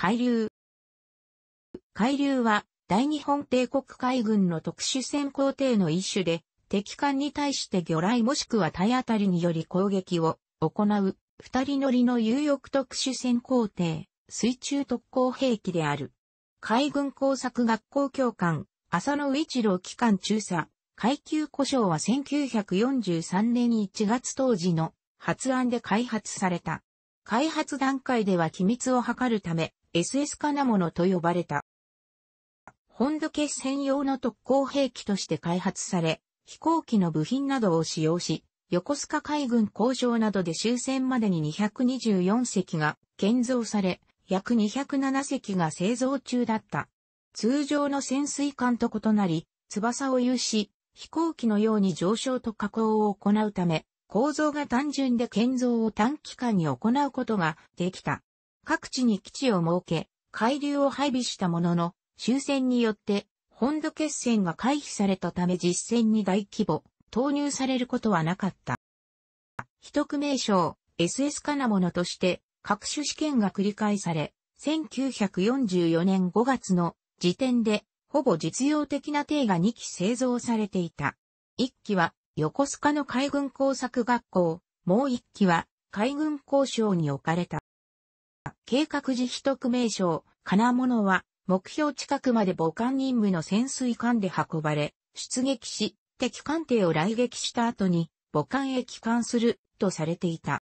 海流。海流は、大日本帝国海軍の特殊潜航艇の一種で、敵艦に対して魚雷もしくは体当たりにより攻撃を行う、二人乗りの有翼特殊潜航艇、水中特攻兵器である。海軍工作学校教官、浅野一郎機関中佐、階級故障は1943年1月当時の発案で開発された。開発段階では機密を図るため、SS 金物と呼ばれた。本土決戦用の特攻兵器として開発され、飛行機の部品などを使用し、横須賀海軍工場などで終戦までに224隻が建造され、約207隻が製造中だった。通常の潜水艦と異なり、翼を有し、飛行機のように上昇と下降を行うため、構造が単純で建造を短期間に行うことができた。各地に基地を設け、海流を配備したものの、終戦によって本土決戦が回避されたため実戦に大規模投入されることはなかった。一区名称 SS ものとして各種試験が繰り返され、1944年5月の時点でほぼ実用的な艇が2機製造されていた。1機は横須賀の海軍工作学校、もう1機は海軍工渉に置かれた。計画時秘匿名称、金物は、目標近くまで母艦任務の潜水艦で運ばれ、出撃し、敵艦艇を来撃した後に、母艦へ帰還する、とされていた。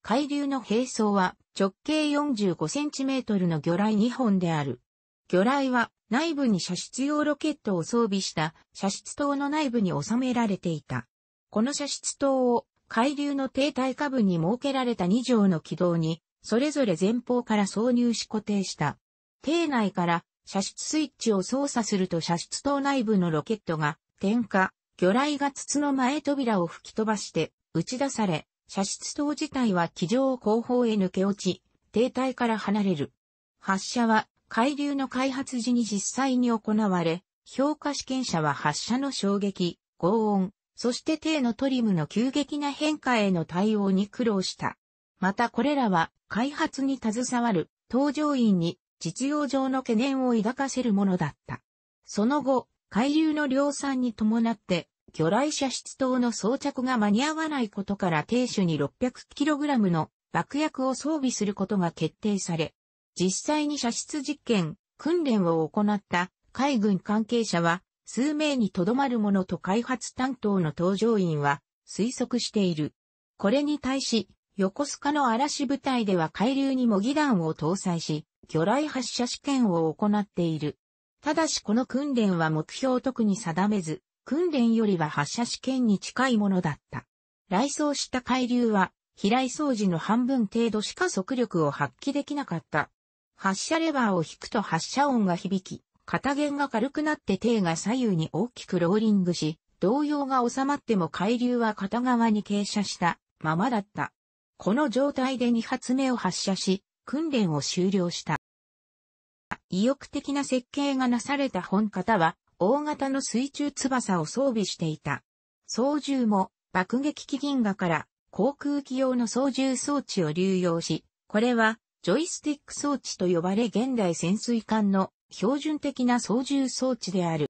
海流の並走は、直径 45cm の魚雷2本である。魚雷は、内部に射出用ロケットを装備した射出塔の内部に収められていた。この射出塔を海流の停滞下部に設けられた2畳の軌道にそれぞれ前方から挿入し固定した。艇内から射出スイッチを操作すると射出塔内部のロケットが点火、魚雷が筒の前扉を吹き飛ばして打ち出され、射出塔自体は機上後方へ抜け落ち、停滞から離れる。発射は海流の開発時に実際に行われ、評価試験者は発射の衝撃、轟音、そして艇のトリムの急激な変化への対応に苦労した。またこれらは開発に携わる搭乗員に実用上の懸念を抱かせるものだった。その後、海流の量産に伴って、魚雷射出灯の装着が間に合わないことから艇首に 600kg の爆薬を装備することが決定され、実際に射出実験、訓練を行った海軍関係者は数名にとどまるものと開発担当の搭乗員は推測している。これに対し、横須賀の嵐部隊では海流に模擬弾を搭載し、魚雷発射試験を行っている。ただしこの訓練は目標特に定めず、訓練よりは発射試験に近いものだった。来走した海流は、飛来掃除の半分程度しか速力を発揮できなかった。発射レバーを引くと発射音が響き、片弦が軽くなって艇が左右に大きくローリングし、動揺が収まっても海流は片側に傾斜したままだった。この状態で2発目を発射し、訓練を終了した。意欲的な設計がなされた本型は、大型の水中翼を装備していた。操縦も爆撃機銀河から航空機用の操縦装置を流用し、これはジョイスティック装置と呼ばれ現代潜水艦の標準的な操縦装置である。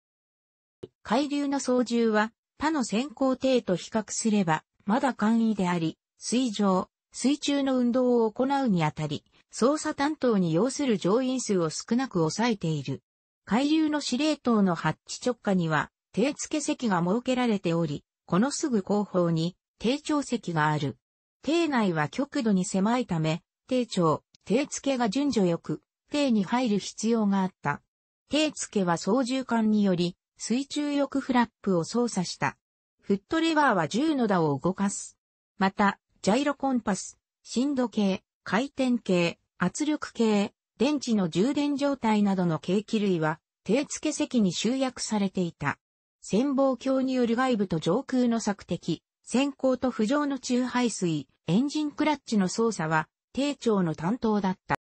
海流の操縦は他の先行艇と比較すればまだ簡易であり、水上、水中の運動を行うにあたり、操作担当に要する乗員数を少なく抑えている。海流の司令塔のハッチ直下には、定付席が設けられており、このすぐ後方に、定長席がある。艇内は極度に狭いため、艇長、艇付が順序よく、艇に入る必要があった。艇付は操縦桿により、水中翼フラップを操作した。フットレバーは銃の打を動かす。また、ジャイロコンパス、振度計、回転計、圧力計、電池の充電状態などの計器類は、手付席に集約されていた。潜望鏡による外部と上空の索敵、先行と浮上の中排水、エンジンクラッチの操作は、艇長の担当だった。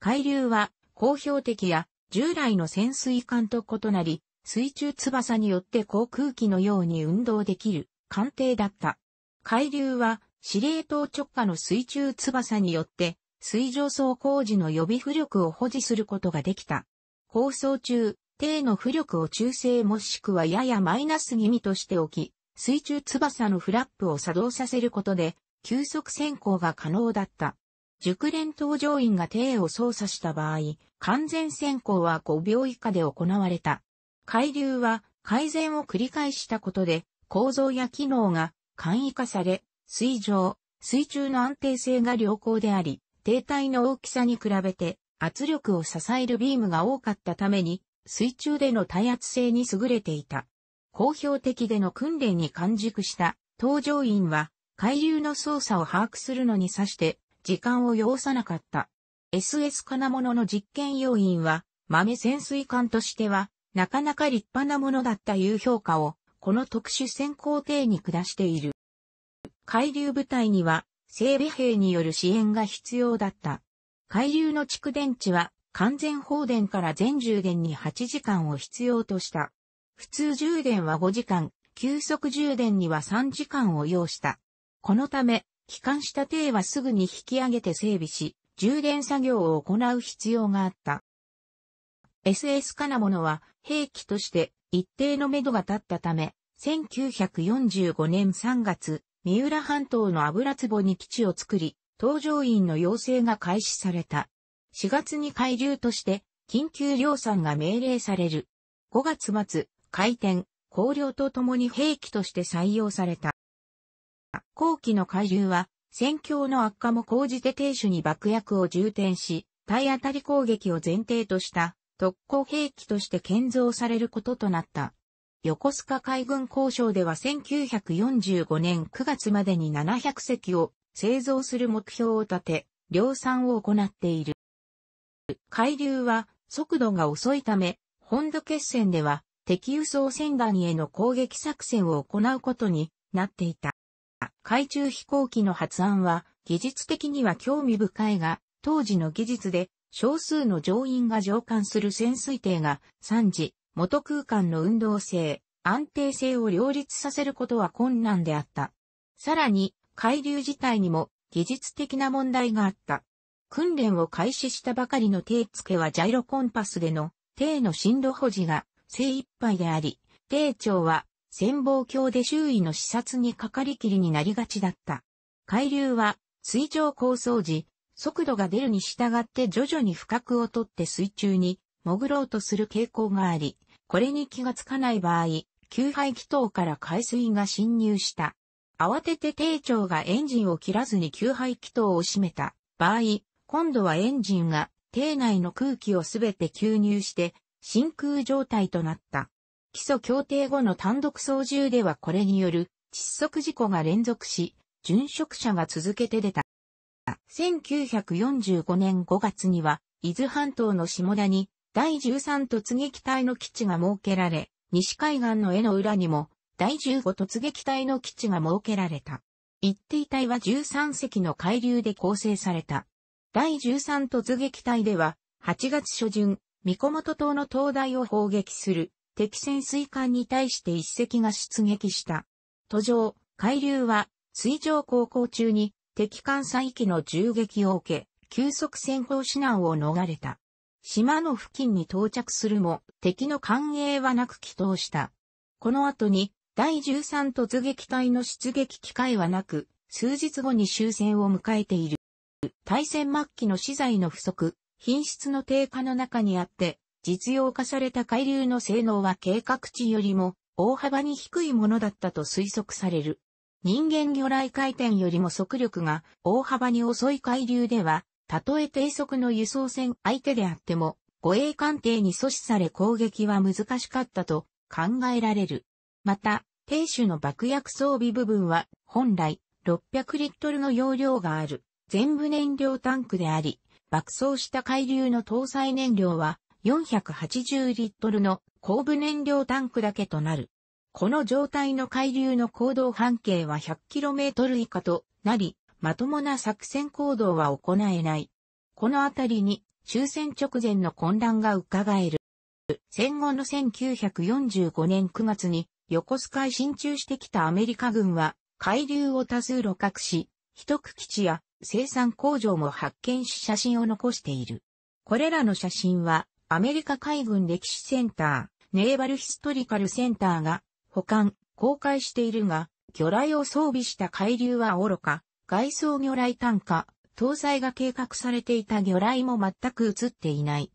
海流は、公表的や、従来の潜水艦と異なり、水中翼によって航空機のように運動できる、艦艇だった。海流は、司令塔直下の水中翼によって、水上走行時の予備浮力を保持することができた。構想中、低の浮力を中性もしくはややマイナス気味としておき、水中翼のフラップを作動させることで、急速先行が可能だった。熟練搭乗員が艇を操作した場合、完全先行は5秒以下で行われた。海流は改善を繰り返したことで、構造や機能が簡易化され、水上、水中の安定性が良好であり、停体の大きさに比べて圧力を支えるビームが多かったために、水中での耐圧性に優れていた。公表的での訓練に完熟した搭乗員は、海流の操作を把握するのに差して、時間を要さなかった。SS 金物の実験要員は、豆潜水艦としては、なかなか立派なものだったいう評価を、この特殊潜航艇に下している。海流部隊には整備兵による支援が必要だった。海流の蓄電池は完全放電から全充電に8時間を必要とした。普通充電は5時間、急速充電には3時間を要した。このため、帰還した艇はすぐに引き上げて整備し、充電作業を行う必要があった。SS ものは兵器として一定の目処が立ったため、1945年3月、三浦半島の油壺に基地を作り、搭乗員の養成が開始された。4月に海流として、緊急量産が命令される。5月末、開店、高量と共に兵器として採用された。後期の海流は、戦況の悪化も講じて亭主に爆薬を充填し、体当たり攻撃を前提とした特攻兵器として建造されることとなった。横須賀海軍交渉では1945年9月までに700隻を製造する目標を立て、量産を行っている。海流は速度が遅いため、本土決戦では敵輸送船団への攻撃作戦を行うことになっていた。海中飛行機の発案は技術的には興味深いが、当時の技術で少数の乗員が乗艦する潜水艇が3次元空間の運動性、安定性を両立させることは困難であった。さらに、海流自体にも技術的な問題があった。訓練を開始したばかりの手付けはジャイロコンパスでの手の進路保持が精一杯であり、手長は潜望鏡で周囲の視察にかかりきりになりがちだった。海流は水上構想時、速度が出るに従って徐々に深くを取って水中に潜ろうとする傾向があり、これに気がつかない場合、給排気筒から海水が侵入した。慌てて艇長がエンジンを切らずに給排気筒を閉めた場合、今度はエンジンが艇内の空気をすべて吸入して真空状態となった。基礎協定後の単独操縦ではこれによる窒息事故が連続し、殉職者が続けて出た。1945年5月には、伊豆半島の下田に第13突撃隊の基地が設けられ、西海岸の絵の裏にも、第15突撃隊の基地が設けられた。一定隊は13隻の海流で構成された。第13突撃隊では、8月初旬、三小本島の灯台を砲撃する敵潜水艦に対して一隻が出撃した。途上、海流は水上航行中に敵艦載機の銃撃を受け、急速潜航指南を逃れた。島の付近に到着するも、敵の歓迎はなく帰投した。この後に、第13突撃隊の出撃機会はなく、数日後に終戦を迎えている。対戦末期の資材の不足、品質の低下の中にあって、実用化された海流の性能は計画値よりも大幅に低いものだったと推測される。人間魚雷回転よりも速力が大幅に遅い海流ではたとえ低速の輸送船相手であっても、護衛艦艇に阻止され攻撃は難しかったと考えられる。また、艇首の爆薬装備部分は、本来、600リットルの容量がある、全部燃料タンクであり、爆走した海流の搭載燃料は、480リットルの後部燃料タンクだけとなる。この状態の海流の行動半径は 100km 以下となり、まともな作戦行動は行えない。このあたりに終戦直前の混乱が伺える。戦後の1945年9月に横須賀へ進駐してきたアメリカ軍は海流を多数路獲し、秘匿基地や生産工場も発見し写真を残している。これらの写真はアメリカ海軍歴史センター、ネーバルヒストリカルセンターが保管、公開しているが、魚雷を装備した海流は愚か、外装魚雷単価、搭載が計画されていた魚雷も全く映っていない。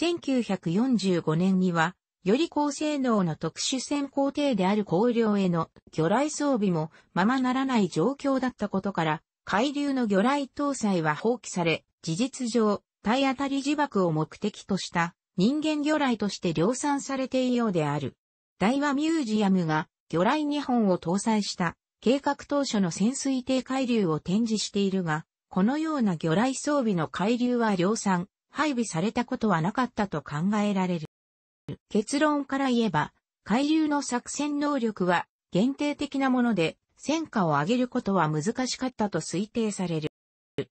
1945年には、より高性能の特殊潜航艇である光量への魚雷装備もままならない状況だったことから、海流の魚雷搭載は放棄され、事実上、体当たり自爆を目的とした人間魚雷として量産されているようである。大和ミュージアムが魚雷2本を搭載した計画当初の潜水艇海流を展示しているが、このような魚雷装備の海流は量産、配備されたことはなかったと考えられる。結論から言えば、海流の作戦能力は限定的なもので、戦果を上げることは難しかったと推定される。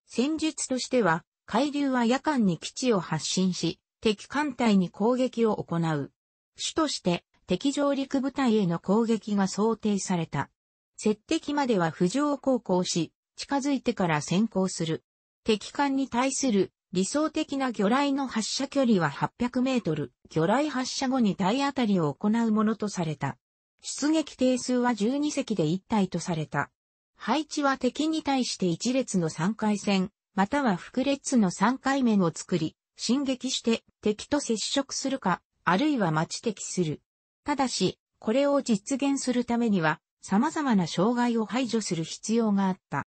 戦術としては、海流は夜間に基地を発進し、敵艦隊に攻撃を行う。主として、敵上陸部隊への攻撃が想定された。接敵までは浮上航行し、近づいてから先行する。敵艦に対する理想的な魚雷の発射距離は800メートル、魚雷発射後に体当たりを行うものとされた。出撃定数は12隻で1体とされた。配置は敵に対して1列の3回戦、または副列の3回面を作り、進撃して敵と接触するか、あるいは待ち敵する。ただし、これを実現するためには、様々な障害を排除する必要があった。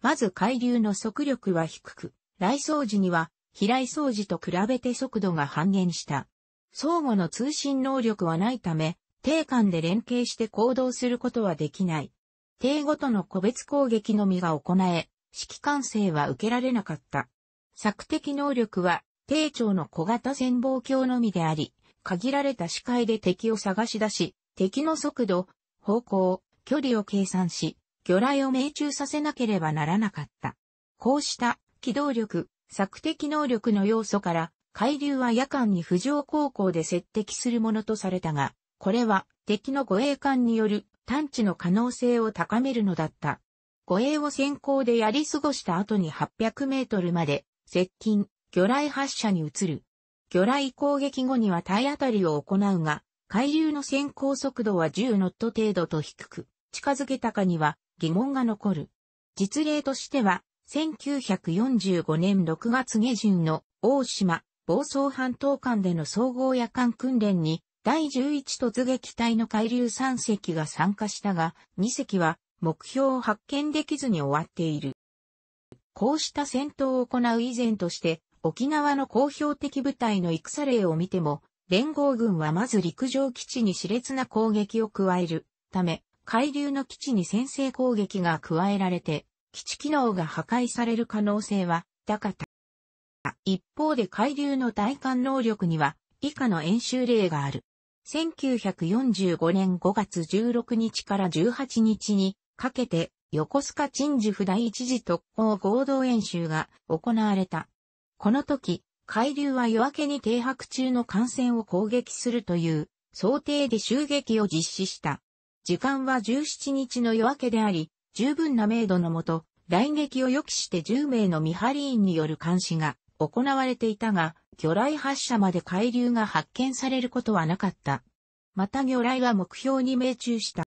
まず海流の速力は低く、来掃時には、飛来掃時と比べて速度が半減した。相互の通信能力はないため、定間で連携して行動することはできない。低ごとの個別攻撃のみが行え、指揮管制は受けられなかった。索敵能力は、低長の小型潜望鏡のみであり、限られた視界で敵を探し出し、敵の速度、方向、距離を計算し、魚雷を命中させなければならなかった。こうした機動力、索敵能力の要素から、海流は夜間に浮上航行で接敵するものとされたが、これは敵の護衛艦による探知の可能性を高めるのだった。護衛を先行でやり過ごした後に800メートルまで接近、魚雷発射に移る。魚雷攻撃後には体当たりを行うが、海流の先行速度は10ノット程度と低く、近づけたかには疑問が残る。実例としては、1945年6月下旬の大島、房総半島間での総合夜間訓練に第11突撃隊の海流3隻が参加したが、2隻は目標を発見できずに終わっている。こうした戦闘を行う以前として、沖縄の公表的部隊の戦例を見ても、連合軍はまず陸上基地に熾烈な攻撃を加えるため、海流の基地に先制攻撃が加えられて、基地機能が破壊される可能性は高かった。一方で海流の対艦能力には以下の演習例がある。1945年5月16日から18日にかけて横須賀鎮守府第一次特攻合同演習が行われた。この時、海流は夜明けに停泊中の艦船を攻撃するという想定で襲撃を実施した。時間は17日の夜明けであり、十分な明度のもと、来撃を予期して10名の見張り員による監視が行われていたが、魚雷発射まで海流が発見されることはなかった。また魚雷は目標に命中した。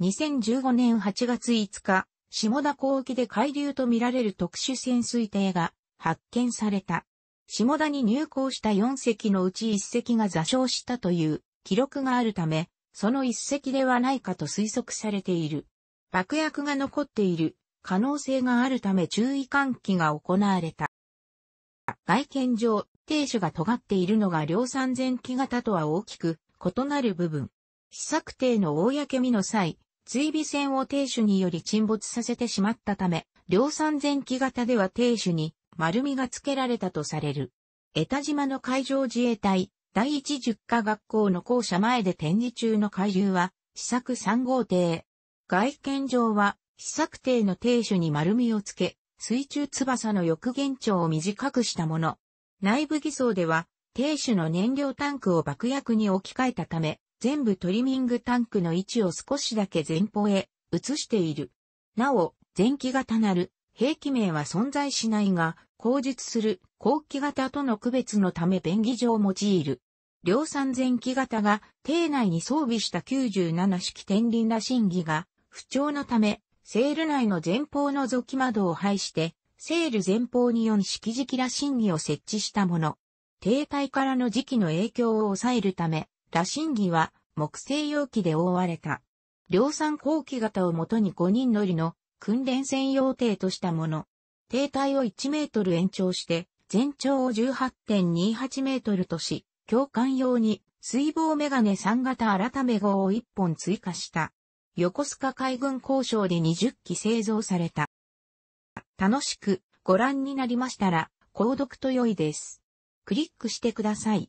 2015年8月5日、下田港沖で海流とみられる特殊潜水艇が発見された。下田に入港した4隻のうち1隻が座礁したという記録があるため、その一石ではないかと推測されている。爆薬が残っている可能性があるため注意喚起が行われた。外見上、艇主が尖っているのが量産前期型とは大きく異なる部分。試作艇の大やけみの際、追尾船を艇主により沈没させてしまったため、量産前期型では艇主に丸みがつけられたとされる。江田島の海上自衛隊、第一十科学校の校舎前で展示中の海流は、試作3号艇。外見上は、試作艇の艇首に丸みをつけ、水中翼の翼現長を短くしたもの。内部偽装では、艇首の燃料タンクを爆薬に置き換えたため、全部トリミングタンクの位置を少しだけ前方へ移している。なお、前期型なる兵器名は存在しないが、口述する後期型との区別のため便宜上用いる。量産前期型が邸内に装備した97式天輪羅針儀が不調のため、セール内の前方のぞき窓を排して、セール前方に4式磁気羅針儀を設置したもの。停滞からの時期の影響を抑えるため、羅針儀は木製容器で覆われた。量産後期型をもとに5人乗りの訓練専用艇としたもの。携帯を1メートル延長して、全長を18.28メートルとし、共感用に水防メガネ3型改め号を1本追加した。横須賀海軍交渉で20機製造された。楽しくご覧になりましたら、購読と良いです。クリックしてください。